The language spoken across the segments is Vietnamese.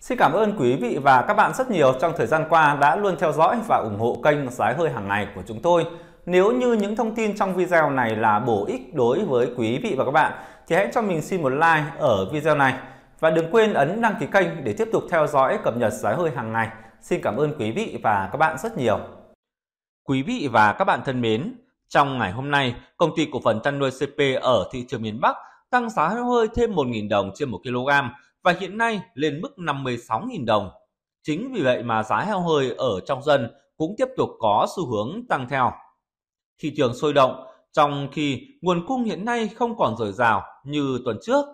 Xin cảm ơn quý vị và các bạn rất nhiều trong thời gian qua đã luôn theo dõi và ủng hộ kênh Giá hơi hàng ngày của chúng tôi. Nếu như những thông tin trong video này là bổ ích đối với quý vị và các bạn thì hãy cho mình xin một like ở video này và đừng quên ấn đăng ký kênh để tiếp tục theo dõi cập nhật giá hơi hàng ngày. Xin cảm ơn quý vị và các bạn rất nhiều. Quý vị và các bạn thân mến, trong ngày hôm nay, công ty cổ phần chăn nuôi CP ở thị trường miền Bắc tăng giá hơi thêm 1.000 đồng trên 1 kg và hiện nay lên mức 56.000 đồng. Chính vì vậy mà giá heo hơi ở trong dân cũng tiếp tục có xu hướng tăng theo. Thị trường sôi động, trong khi nguồn cung hiện nay không còn dồi dào như tuần trước.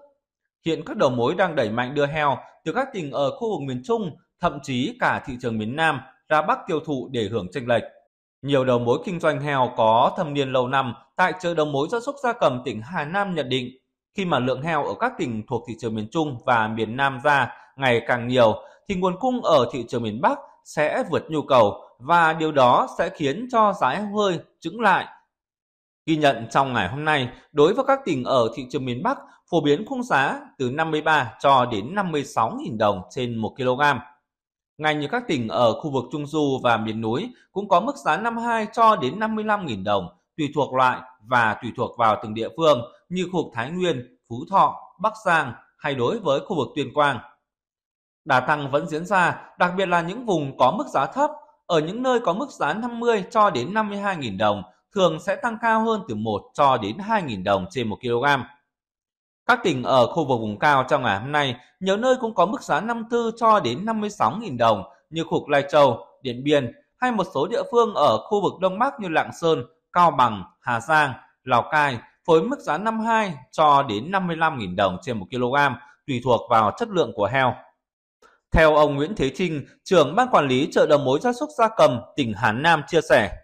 Hiện các đầu mối đang đẩy mạnh đưa heo từ các tỉnh ở khu vực miền Trung, thậm chí cả thị trường miền Nam ra Bắc tiêu thụ để hưởng tranh lệch. Nhiều đầu mối kinh doanh heo có thâm niên lâu năm tại chợ đầu mối gia súc gia cầm tỉnh Hà Nam nhận định khi mà lượng heo ở các tỉnh thuộc thị trường miền Trung và miền Nam ra ngày càng nhiều thì nguồn cung ở thị trường miền Bắc sẽ vượt nhu cầu và điều đó sẽ khiến cho giá heo hơi trứng lại. Ghi nhận trong ngày hôm nay, đối với các tỉnh ở thị trường miền Bắc, phổ biến khung giá từ 53 cho đến 56.000 đồng trên 1 kg. Ngành như các tỉnh ở khu vực Trung Du và miền núi cũng có mức giá 52 cho đến 55.000 đồng, tùy thuộc loại và tùy thuộc vào từng địa phương như khu vực Thái Nguyên, Phú Thọ, Bắc Giang hay đối với khu vực Tuyên Quang. Đà tăng vẫn diễn ra, đặc biệt là những vùng có mức giá thấp, ở những nơi có mức giá 50 cho đến 52.000 đồng thường sẽ tăng cao hơn từ 1 cho đến 2.000 đồng trên 1 kg. Các tỉnh ở khu vực vùng cao trong ngày hôm nay, nhiều nơi cũng có mức giá 54 cho đến 56.000 đồng như khu vực Lai Châu, Điện Biên hay một số địa phương ở khu vực Đông Bắc như Lạng Sơn, Cao Bằng, Hà Giang, Lào Cai với mức giá 52 cho đến 55.000 đồng trên 1 kg tùy thuộc vào chất lượng của heo. Theo ông Nguyễn Thế Trinh, trưởng ban quản lý chợ đầu mối gia súc gia cầm tỉnh Hà Nam chia sẻ,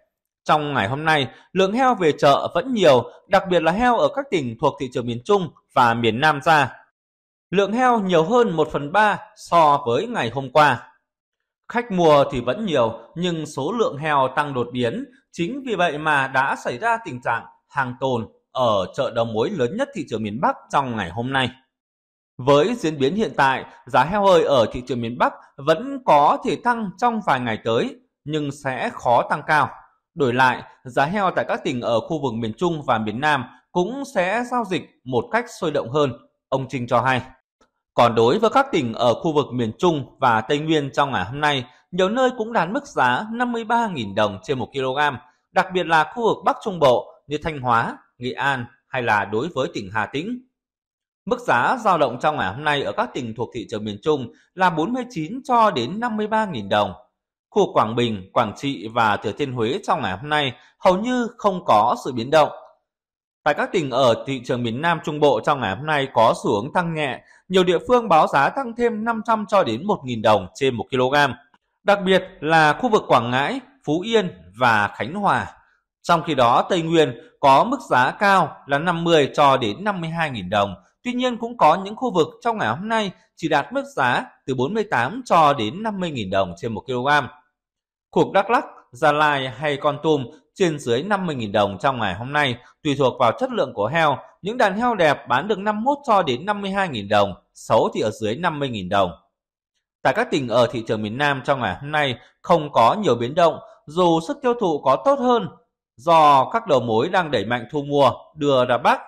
trong ngày hôm nay, lượng heo về chợ vẫn nhiều, đặc biệt là heo ở các tỉnh thuộc thị trường miền Trung và miền Nam ra. Lượng heo nhiều hơn 1 phần 3 so với ngày hôm qua. Khách mua thì vẫn nhiều, nhưng số lượng heo tăng đột biến, chính vì vậy mà đã xảy ra tình trạng hàng tồn ở chợ đầu mối lớn nhất thị trường miền Bắc trong ngày hôm nay. Với diễn biến hiện tại, giá heo hơi ở thị trường miền Bắc vẫn có thể tăng trong vài ngày tới, nhưng sẽ khó tăng cao. Đổi lại, giá heo tại các tỉnh ở khu vực miền Trung và miền Nam cũng sẽ giao dịch một cách sôi động hơn, ông Trinh cho hay. Còn đối với các tỉnh ở khu vực miền Trung và Tây Nguyên trong ngày hôm nay, nhiều nơi cũng đạt mức giá 53.000 đồng trên 1 kg, đặc biệt là khu vực Bắc Trung Bộ như Thanh Hóa, Nghệ An hay là đối với tỉnh Hà Tĩnh. Mức giá giao động trong ngày hôm nay ở các tỉnh thuộc thị trường miền Trung là 49 cho đến 53.000 đồng. Khu Quảng Bình, Quảng Trị và Thừa Thiên Huế trong ngày hôm nay hầu như không có sự biến động. Tại các tỉnh ở thị trường miền Nam Trung Bộ trong ngày hôm nay có xu hướng tăng nhẹ, nhiều địa phương báo giá tăng thêm 500 cho đến 1.000 đồng trên 1 kg. Đặc biệt là khu vực Quảng Ngãi, Phú Yên và Khánh Hòa. Trong khi đó, Tây Nguyên có mức giá cao là 50 cho đến 52.000 đồng. Tuy nhiên cũng có những khu vực trong ngày hôm nay chỉ đạt mức giá từ 48 cho đến 50.000 đồng trên 1 kg. Cuộc Đắk lắc Gia Lai hay Con Tum trên dưới 50.000 đồng trong ngày hôm nay, tùy thuộc vào chất lượng của heo. Những đàn heo đẹp bán được 51 cho đến 52.000 đồng, xấu thì ở dưới 50.000 đồng. Tại các tỉnh ở thị trường miền Nam trong ngày hôm nay không có nhiều biến động, dù sức tiêu thụ có tốt hơn do các đầu mối đang đẩy mạnh thu mua đưa ra Bắc.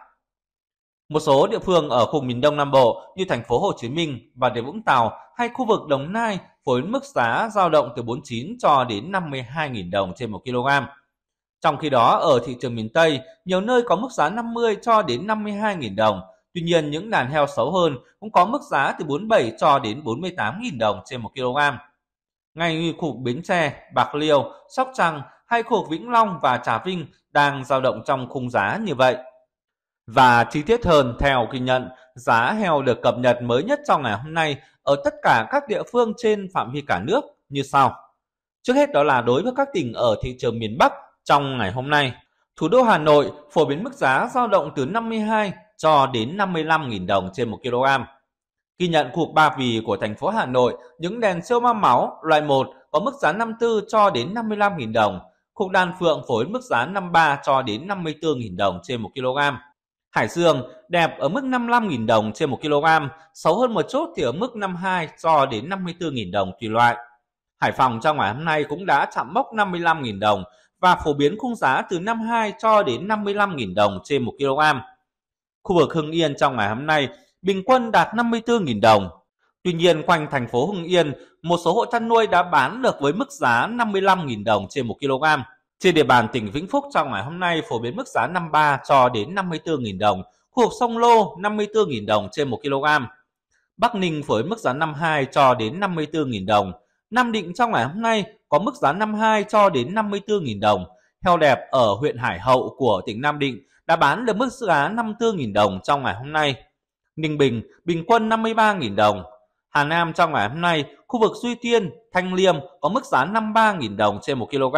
Một số địa phương ở khu miền Đông Nam Bộ như thành phố Hồ Chí Minh và Địa Vũng Tàu hay khu vực Đồng Nai phối mức giá giao động từ 49 cho đến 52.000 đồng trên 1 kg. Trong khi đó, ở thị trường miền Tây, nhiều nơi có mức giá 50 cho đến 52.000 đồng. Tuy nhiên, những đàn heo xấu hơn cũng có mức giá từ 47 cho đến 48.000 đồng trên 1 kg. Ngay như khu Bến Tre, Bạc Liêu, Sóc Trăng hai khu vực Vĩnh Long và Trà Vinh đang dao động trong khung giá như vậy. Và chi tiết hơn theo ghi nhận, giá heo được cập nhật mới nhất trong ngày hôm nay ở tất cả các địa phương trên phạm vi cả nước như sau. Trước hết đó là đối với các tỉnh ở thị trường miền Bắc trong ngày hôm nay. Thủ đô Hà Nội phổ biến mức giá dao động từ 52 cho đến 55.000 đồng trên 1 kg. Ghi nhận cuộc ba vì của thành phố Hà Nội, những đèn siêu ma máu loại 1 có mức giá 54 cho đến 55.000 đồng khúc đan phượng phối mức giá 53 cho đến 54.000 đồng trên 1 kg. Hải dương đẹp ở mức 55.000 đồng trên 1 kg, xấu hơn một chút thì ở mức 52 cho đến 54.000 đồng tùy loại. Hải phòng trong ngày hôm nay cũng đã chạm mốc 55.000 đồng và phổ biến khung giá từ 52 cho đến 55.000 đồng trên 1 kg. Khu vực Hưng Yên trong ngày hôm nay bình quân đạt 54.000 đồng, Tuy nhiên, quanh thành phố Hưng Yên, một số hộ chăn nuôi đã bán được với mức giá 55.000 đồng trên 1 kg. Trên địa bàn tỉnh Vĩnh Phúc trong ngày hôm nay phổ biến mức giá 53 cho đến 54.000 đồng, khu vực sông Lô 54.000 đồng trên 1 kg. Bắc Ninh phổ biến mức giá 52 cho đến 54.000 đồng. Nam Định trong ngày hôm nay có mức giá 52 cho đến 54.000 đồng. Heo đẹp ở huyện Hải Hậu của tỉnh Nam Định đã bán được mức giá 54.000 đồng trong ngày hôm nay. Ninh Bình bình quân 53.000 đồng, Hà Nam trong ngày hôm nay, khu vực Duy Tiên, Thanh Liêm có mức giá 53.000 đồng trên 1 kg.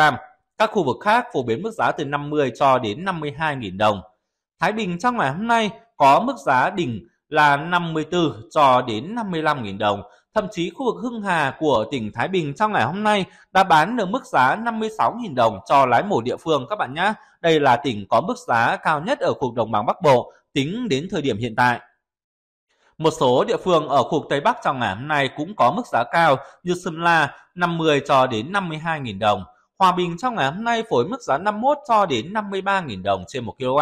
Các khu vực khác phổ biến mức giá từ 50 cho đến 52.000 đồng. Thái Bình trong ngày hôm nay có mức giá đỉnh là 54 cho đến 55.000 đồng. Thậm chí khu vực Hưng Hà của tỉnh Thái Bình trong ngày hôm nay đã bán được mức giá 56.000 đồng cho lái mổ địa phương các bạn nhé. Đây là tỉnh có mức giá cao nhất ở khu vực đồng bằng Bắc Bộ tính đến thời điểm hiện tại. Một số địa phương ở khu vực Tây Bắc trong ngày hôm nay cũng có mức giá cao như sơn Simla 50 cho đến 52.000 đồng. Hòa Bình trong ngày hôm nay phối mức giá 51 cho đến 53.000 đồng trên 1 kg.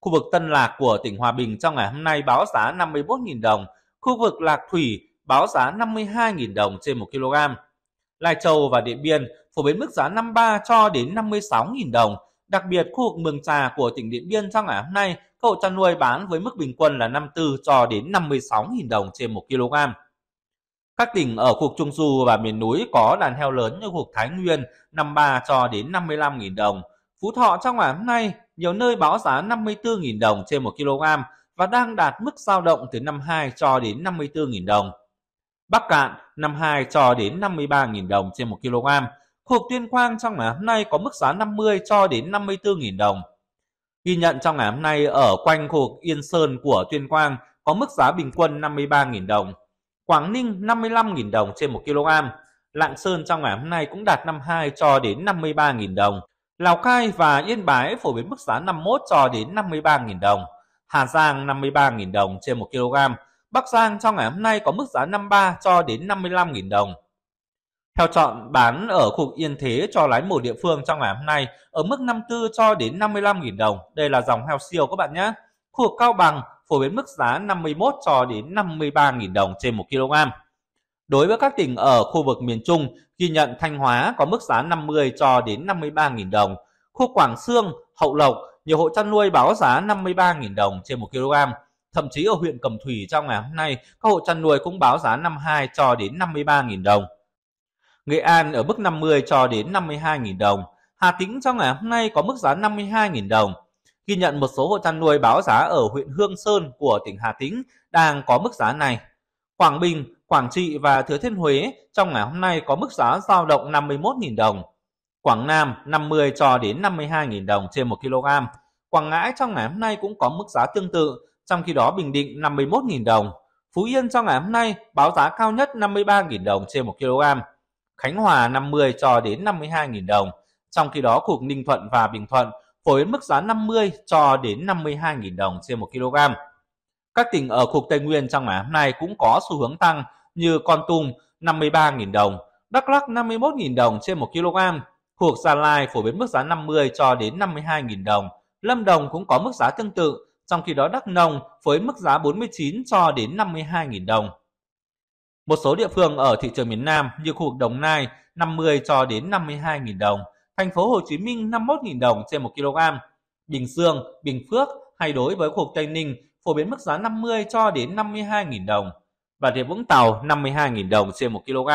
Khu vực Tân Lạc của tỉnh Hòa Bình trong ngày hôm nay báo giá 51.000 đồng. Khu vực Lạc Thủy báo giá 52.000 đồng trên 1 kg. Lai Châu và Điện Biên phổ biến mức giá 53 cho đến 56.000 đồng. Đặc biệt, khu vực Mường Trà của tỉnh Điện Biên trong ngày hôm nay, các hộ chăn nuôi bán với mức bình quân là 54 cho đến 56.000 đồng trên 1 kg. Các tỉnh ở khu vực Trung Du và miền núi có đàn heo lớn như khu vực Thái Nguyên 53 cho đến 55.000 đồng. Phú Thọ trong ngày hôm nay, nhiều nơi báo giá 54.000 đồng trên 1 kg và đang đạt mức dao động từ 52 cho đến 54.000 đồng. Bắc Cạn 52 cho đến 53.000 đồng trên 1 kg. Hộp tuyên quang trong ngày hôm nay có mức giá 50 cho đến 54.000 đồng. Ghi nhận trong ngày hôm nay ở quanh khu vực Yên Sơn của Tuyên Quang có mức giá bình quân 53.000 đồng. Quảng Ninh 55.000 đồng trên 1 kg. Lạng Sơn trong ngày hôm nay cũng đạt 52 cho đến 53.000 đồng. Lào Cai và Yên Bái phổ biến mức giá 51 cho đến 53.000 đồng. Hà Giang 53.000 đồng trên 1 kg. Bắc Giang trong ngày hôm nay có mức giá 53 cho đến 55.000 đồng. Theo chọn bán ở khu yên thế cho lái mổ địa phương trong ngày hôm nay ở mức 54 cho đến 55.000 đồng. Đây là dòng heo siêu các bạn nhé. Khu vực Cao Bằng phổ biến mức giá 51 cho đến 53.000 đồng trên 1 kg. Đối với các tỉnh ở khu vực miền Trung, ghi nhận Thanh Hóa có mức giá 50 cho đến 53.000 đồng. Khu Quảng Sương, Hậu Lộc, nhiều hộ chăn nuôi báo giá 53.000 đồng trên 1 kg. Thậm chí ở huyện Cẩm Thủy trong ngày hôm nay, các hộ chăn nuôi cũng báo giá 52 cho đến 53.000 đồng. Nghệ An ở mức 50 cho đến 52.000 đồng. Hà Tĩnh trong ngày hôm nay có mức giá 52.000 đồng. Ghi nhận một số hộ chăn nuôi báo giá ở huyện Hương Sơn của tỉnh Hà Tĩnh đang có mức giá này. Quảng Bình, Quảng Trị và Thừa Thiên Huế trong ngày hôm nay có mức giá giao động 51.000 đồng. Quảng Nam 50 cho đến 52.000 đồng trên 1 kg. Quảng Ngãi trong ngày hôm nay cũng có mức giá tương tự, trong khi đó Bình Định 51.000 đồng. Phú Yên trong ngày hôm nay báo giá cao nhất 53.000 đồng trên 1 kg. Khánh Hòa 50 cho đến 52.000 đồng. Trong khi đó, khu vực Ninh Thuận và Bình Thuận phổ biến mức giá 50 cho đến 52.000 đồng trên 1 kg. Các tỉnh ở khu vực Tây Nguyên trong ngày hôm nay cũng có xu hướng tăng như Con Tum 53.000 đồng, Đắk Lắk 51.000 đồng trên 1 kg. Khu vực Gia Lai phổ biến mức giá 50 cho đến 52.000 đồng. Lâm Đồng cũng có mức giá tương tự, trong khi đó Đắk Nông với mức giá 49 cho đến 52.000 đồng. Một số địa phương ở thị trường miền Nam như khu vực Đồng Nai 50 cho đến 52.000 đồng, thành phố Hồ Chí Minh 51.000 đồng trên 1 kg, Bình Dương, Bình Phước hay đối với khu vực Tây Ninh phổ biến mức giá 50 cho đến 52.000 đồng và Rịa Vũng Tàu 52.000 đồng trên 1 kg.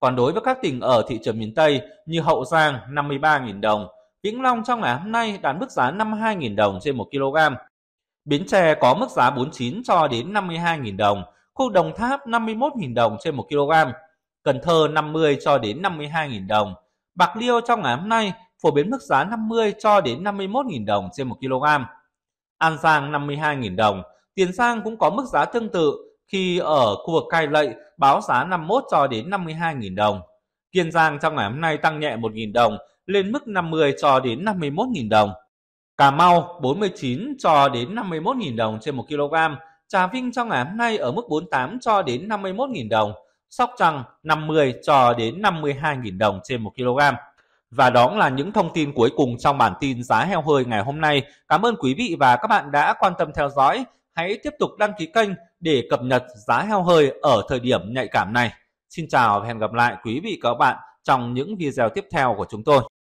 Còn đối với các tỉnh ở thị trường miền Tây như Hậu Giang 53.000 đồng, Vĩnh Long trong ngày hôm nay đạt mức giá 52.000 đồng trên 1 kg. Bến Tre có mức giá 49 cho đến 52.000 đồng, Khu Đồng Tháp 51.000 đồng trên 1 kg, Cần Thơ 50 cho đến 52.000 đồng. Bạc liêu trong ngày hôm nay phổ biến mức giá 50 cho đến 51.000 đồng trên 1 kg. An Giang 52.000 đồng, Tiền Giang cũng có mức giá tương tự khi ở khu vực Cai Lậy báo giá 51 cho đến 52.000 đồng. Kiên Giang trong ngày hôm nay tăng nhẹ 1.000 đồng lên mức 50 cho đến 51.000 đồng. Cà Mau 49 cho đến 51.000 đồng trên 1 kg, Trà Vinh trong ngày hôm nay ở mức 48 cho đến 51.000 đồng, Sóc Trăng 50 cho đến 52.000 đồng trên 1 kg. Và đó là những thông tin cuối cùng trong bản tin giá heo hơi ngày hôm nay. Cảm ơn quý vị và các bạn đã quan tâm theo dõi. Hãy tiếp tục đăng ký kênh để cập nhật giá heo hơi ở thời điểm nhạy cảm này. Xin chào và hẹn gặp lại quý vị và các bạn trong những video tiếp theo của chúng tôi.